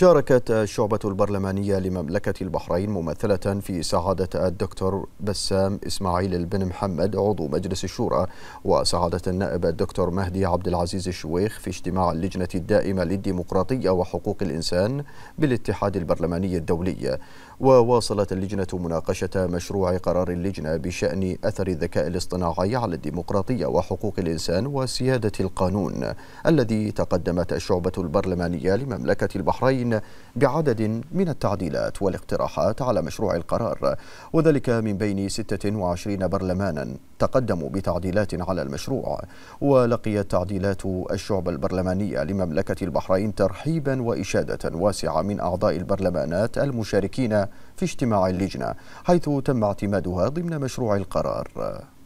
شاركت الشعبة البرلمانية لمملكة البحرين ممثلة في سعادة الدكتور بسام إسماعيل البن محمد عضو مجلس الشورى وسعادة النائب الدكتور مهدي عبد العزيز الشويخ في اجتماع اللجنة الدائمة للديمقراطية وحقوق الإنسان بالاتحاد البرلماني الدولي وواصلت اللجنة مناقشة مشروع قرار اللجنة بشأن أثر الذكاء الاصطناعي على الديمقراطية وحقوق الإنسان وسيادة القانون الذي تقدمت الشعبة البرلمانية لمملكة البحرين بعدد من التعديلات والاقتراحات على مشروع القرار وذلك من بين 26 برلمانا تقدموا بتعديلات على المشروع ولقيت تعديلات الشعب البرلمانية لمملكة البحرين ترحيبا وإشادة واسعة من أعضاء البرلمانات المشاركين في اجتماع اللجنة حيث تم اعتمادها ضمن مشروع القرار